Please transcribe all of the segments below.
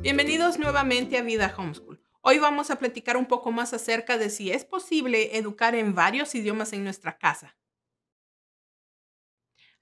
Bienvenidos nuevamente a Vida Homeschool. Hoy vamos a platicar un poco más acerca de si es posible educar en varios idiomas en nuestra casa.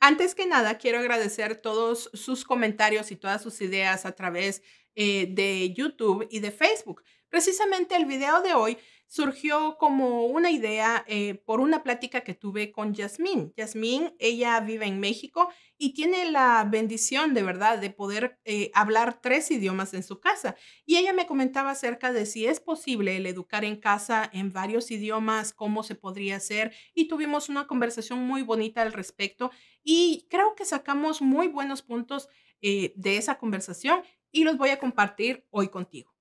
Antes que nada, quiero agradecer todos sus comentarios y todas sus ideas a través eh, de YouTube y de Facebook. Precisamente el video de hoy surgió como una idea eh, por una plática que tuve con Yasmín. Yasmín, ella vive en México y tiene la bendición de verdad de poder eh, hablar tres idiomas en su casa. Y ella me comentaba acerca de si es posible el educar en casa en varios idiomas, cómo se podría hacer. Y tuvimos una conversación muy bonita al respecto y creo que sacamos muy buenos puntos de esa conversación y los voy a compartir hoy contigo.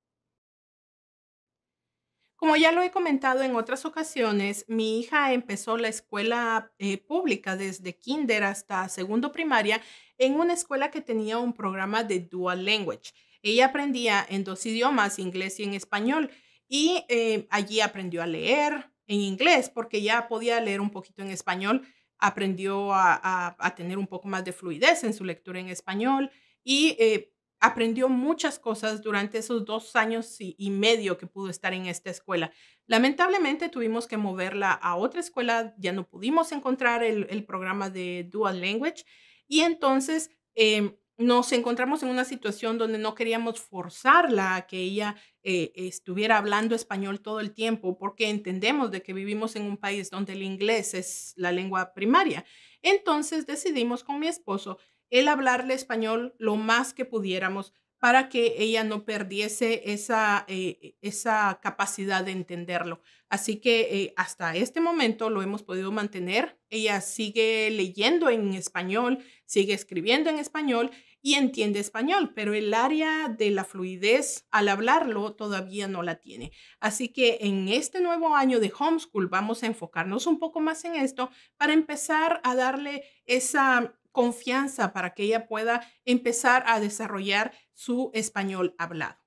Como ya lo he comentado en otras ocasiones, mi hija empezó la escuela eh, pública desde kinder hasta segundo primaria en una escuela que tenía un programa de dual language. Ella aprendía en dos idiomas, inglés y en español, y eh, allí aprendió a leer en inglés porque ya podía leer un poquito en español, aprendió a, tener un poco más de fluidez en su lectura en español y eh, aprendió muchas cosas durante esos dos años y, medio que pudo estar en esta escuela. Lamentablemente tuvimos que moverla a otra escuela, ya no pudimos encontrar el, programa de Dual Language y entonces em, nos encontramos en una situación donde no queríamos forzarla a que ella eh, estuviera hablando español todo el tiempo porque entendemos de que vivimos en un país donde el inglés es la lengua primaria. Entonces decidimos con mi esposo el hablarle español lo más que pudiéramos para que ella no perdiese esa, eh, esa capacidad de entenderlo. Así que eh, hasta este momento lo hemos podido mantener. Ella sigue leyendo en español, sigue escribiendo en español y entiende español, pero el área de la fluidez al hablarlo todavía no la tiene. Así que en este nuevo año de homeschool vamos a enfocarnos un poco más en esto para empezar a darle esa confianza para que ella pueda empezar a desarrollar su español hablado.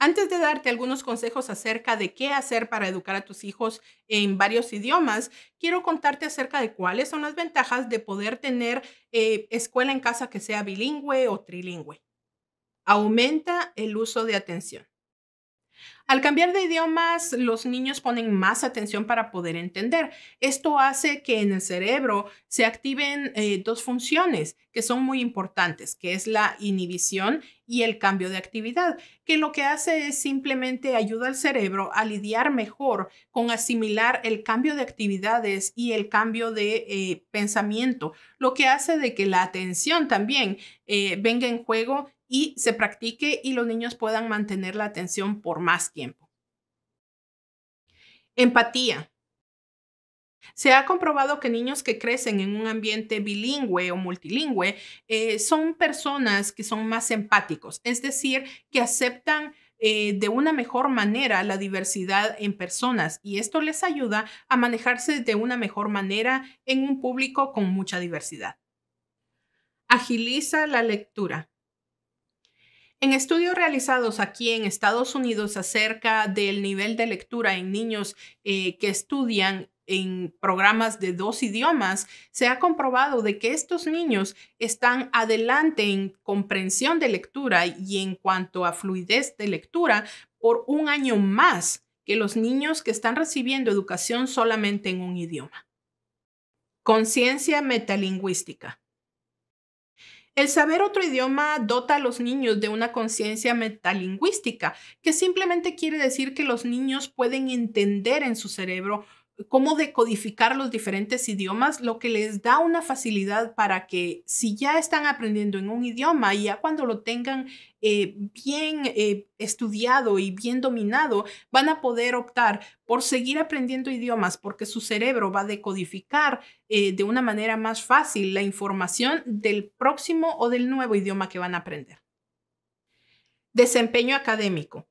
Antes de darte algunos consejos acerca de qué hacer para educar a tus hijos en varios idiomas, quiero contarte acerca de cuáles son las ventajas de poder tener eh, escuela en casa que sea bilingüe o trilingüe. Aumenta el uso de atención. Al cambiar de idiomas, los niños ponen más atención para poder entender. Esto hace que en el cerebro se activen eh, dos funciones que son muy importantes, que es la inhibición y el cambio de actividad, que lo que hace es simplemente ayuda al cerebro a lidiar mejor con asimilar el cambio de actividades y el cambio de eh, pensamiento, lo que hace de que la atención también eh, venga en juego y se practique y los niños puedan mantener la atención por más tiempo. Empatía. Se ha comprobado que niños que crecen en un ambiente bilingüe o multilingüe eh, son personas que son más empáticos, es decir, que aceptan eh, de una mejor manera la diversidad en personas y esto les ayuda a manejarse de una mejor manera en un público con mucha diversidad. Agiliza la lectura. En estudios realizados aquí en Estados Unidos acerca del nivel de lectura en niños eh, que estudian en programas de dos idiomas, se ha comprobado de que estos niños están adelante en comprensión de lectura y en cuanto a fluidez de lectura por un año más que los niños que están recibiendo educación solamente en un idioma. Conciencia metalingüística. El saber otro idioma dota a los niños de una conciencia metalingüística, que simplemente quiere decir que los niños pueden entender en su cerebro cómo decodificar los diferentes idiomas, lo que les da una facilidad para que si ya están aprendiendo en un idioma, y ya cuando lo tengan eh, bien eh, estudiado y bien dominado, van a poder optar por seguir aprendiendo idiomas porque su cerebro va a decodificar eh, de una manera más fácil la información del próximo o del nuevo idioma que van a aprender. Desempeño académico.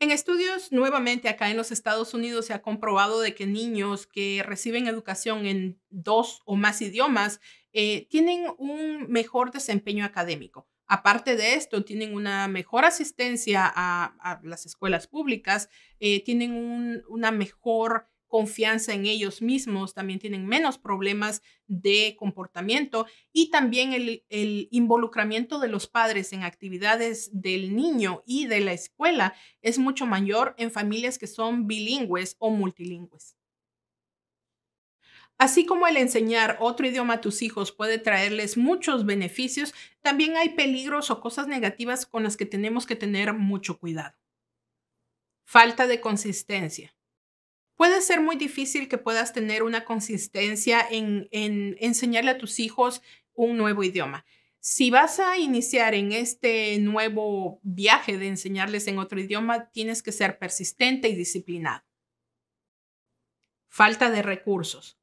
En estudios nuevamente acá en los Estados Unidos se ha comprobado de que niños que reciben educación en dos o más idiomas eh, tienen un mejor desempeño académico. Aparte de esto, tienen una mejor asistencia a, las escuelas públicas, eh, tienen una mejor confianza en ellos mismos, también tienen menos problemas de comportamiento y también el, involucramiento de los padres en actividades del niño y de la escuela es mucho mayor en familias que son bilingües o multilingües. Así como el enseñar otro idioma a tus hijos puede traerles muchos beneficios, también hay peligros o cosas negativas con las que tenemos que tener mucho cuidado. Falta de consistencia. Puede ser muy difícil que puedas tener una consistencia en, enseñarle a tus hijos un nuevo idioma. Si vas a iniciar en este nuevo viaje de enseñarles en otro idioma, tienes que ser persistente y disciplinado. Falta de recursos.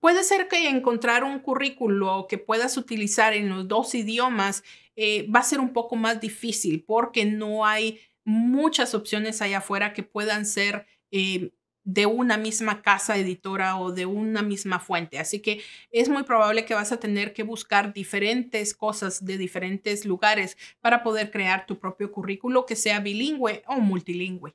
Puede ser que encontrar un currículo que puedas utilizar en los dos idiomas eh, va a ser un poco más difícil porque no hay muchas opciones allá afuera que puedan ser eh, de una misma casa editora o de una misma fuente. Así que es muy probable que vas a tener que buscar diferentes cosas de diferentes lugares para poder crear tu propio currículo que sea bilingüe o multilingüe.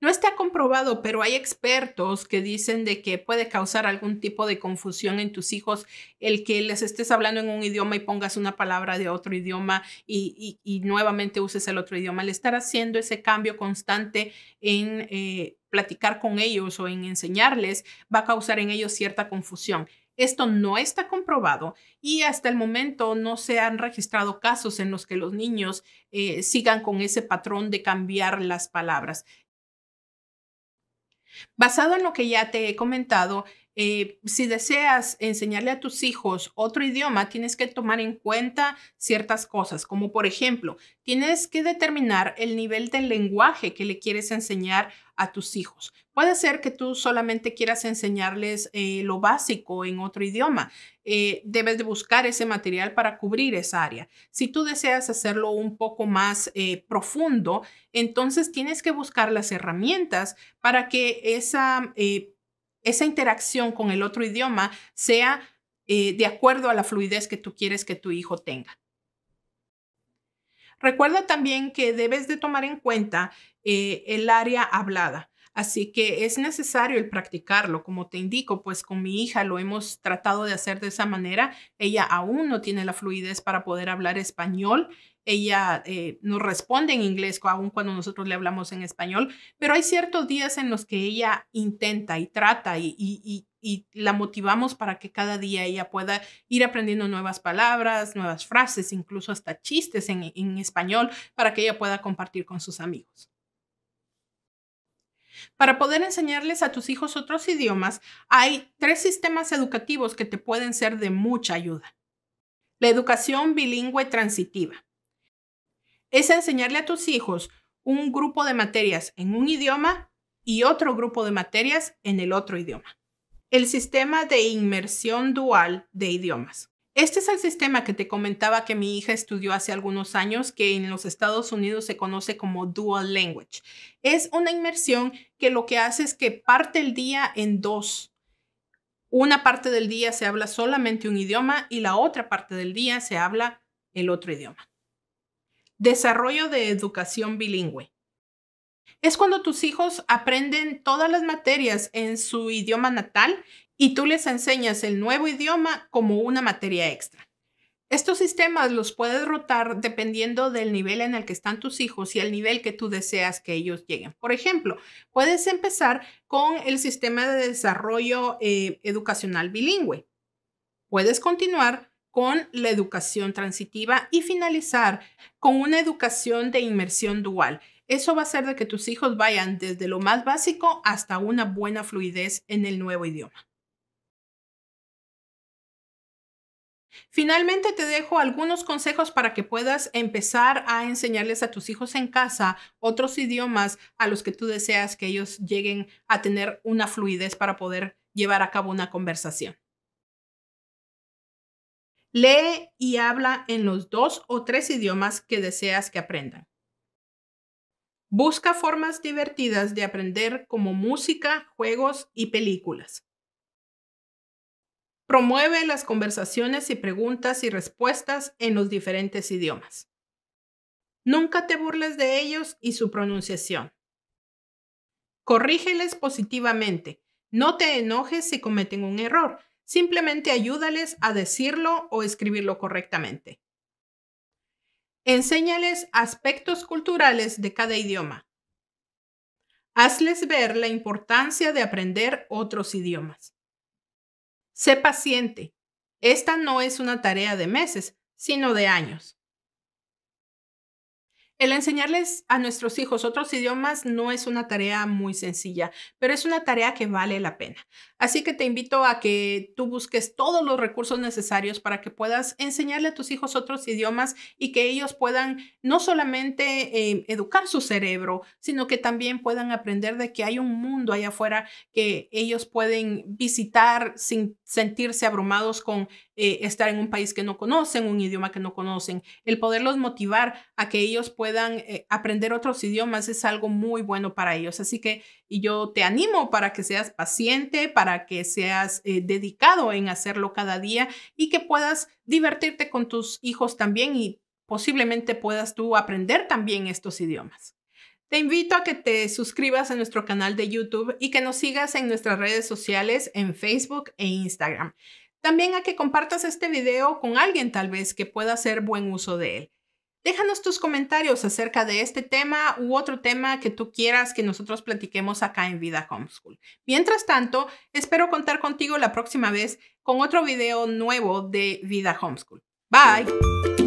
No está comprobado, pero hay expertos que dicen de que puede causar algún tipo de confusión en tus hijos el que les estés hablando en un idioma y pongas una palabra de otro idioma y, nuevamente uses el otro idioma. El estar haciendo ese cambio constante en eh, platicar con ellos o en enseñarles va a causar en ellos cierta confusión. Esto no está comprobado y hasta el momento no se han registrado casos en los que los niños eh, sigan con ese patrón de cambiar las palabras. Basado en lo que ya te he comentado, eh, si deseas enseñarle a tus hijos otro idioma, tienes que tomar en cuenta ciertas cosas, como por ejemplo, tienes que determinar el nivel del lenguaje que le quieres enseñar a tus hijos. Puede ser que tú solamente quieras enseñarles eh, lo básico en otro idioma. Eh, debes de buscar ese material para cubrir esa área. Si tú deseas hacerlo un poco más profundo, entonces tienes que buscar las herramientas para que esa esa interacción con el otro idioma sea eh, de acuerdo a la fluidez que tú quieres que tu hijo tenga. Recuerda también que debes de tomar en cuenta eh, el área hablada. Así que es necesario el practicarlo. Como te indico, pues con mi hija lo hemos tratado de hacer de esa manera. Ella aún no tiene la fluidez para poder hablar español ella eh, nos responde en inglés, aun cuando nosotros le hablamos en español, pero hay ciertos días en los que ella intenta y trata y, la motivamos para que cada día ella pueda ir aprendiendo nuevas palabras, nuevas frases, incluso hasta chistes en español, para que ella pueda compartir con sus amigos. Para poder enseñarles a tus hijos otros idiomas, hay tres sistemas educativos que te pueden ser de mucha ayuda. La educación bilingüe transitiva es enseñarle a tus hijos un grupo de materias en un idioma y otro grupo de materias en el otro idioma. El sistema de inmersión dual de idiomas. Este es el sistema que te comentaba que mi hija estudió hace algunos años, que en los Estados Unidos se conoce como dual language. Es una inmersión que lo que hace es que parte el día en dos. Una parte del día se habla solamente un idioma y la otra parte del día se habla el otro idioma. Desarrollo de educación bilingüe. Es cuando tus hijos aprenden todas las materias en su idioma natal y tú les enseñas el nuevo idioma como una materia extra. Estos sistemas los puedes rotar dependiendo del nivel en el que están tus hijos y el nivel que tú deseas que ellos lleguen. Por ejemplo, puedes empezar con el sistema de desarrollo eh, educacional bilingüe. Puedes continuar con la educación transitiva y finalizar con una educación de inmersión dual. Eso va a hacer de que tus hijos vayan desde lo más básico hasta una buena fluidez en el nuevo idioma. Finalmente te dejo algunos consejos para que puedas empezar a enseñarles a tus hijos en casa otros idiomas a los que tú deseas que ellos lleguen a tener una fluidez para poder llevar a cabo una conversación. Lee y habla en los dos o tres idiomas que deseas que aprendan. Busca formas divertidas de aprender como música, juegos y películas. Promueve las conversaciones y preguntas y respuestas en los diferentes idiomas. Nunca te burles de ellos y su pronunciación. Corrígeles positivamente. No te enojes si cometen un error, Simplemente ayúdales a decirlo o escribirlo correctamente. Enséñales aspectos culturales de cada idioma. Hazles ver la importancia de aprender otros idiomas. Sé paciente. Esta no es una tarea de meses, sino de años. El enseñarles a nuestros hijos otros idiomas no es una tarea muy sencilla, pero es una tarea que vale la pena. Así que te invito a que tú busques todos los recursos necesarios para que puedas enseñarle a tus hijos otros idiomas y que ellos puedan no solamente eh, educar su cerebro, sino que también puedan aprender de que hay un mundo allá afuera que ellos pueden visitar sin sentirse abrumados con eh, estar en un país que no conocen, un idioma que no conocen. El poderlos motivar a que ellos puedan eh, aprender otros idiomas es algo muy bueno para ellos. Así que y yo te animo para que seas paciente, para que seas eh, dedicado en hacerlo cada día y que puedas divertirte con tus hijos también y posiblemente puedas tú aprender también estos idiomas. Te invito a que te suscribas a nuestro canal de YouTube y que nos sigas en nuestras redes sociales en Facebook e Instagram. También a que compartas este video con alguien tal vez que pueda hacer buen uso de él. Déjanos tus comentarios acerca de este tema u otro tema que tú quieras que nosotros platiquemos acá en Vida Homeschool. Mientras tanto, espero contar contigo la próxima vez con otro video nuevo de Vida Homeschool. Bye.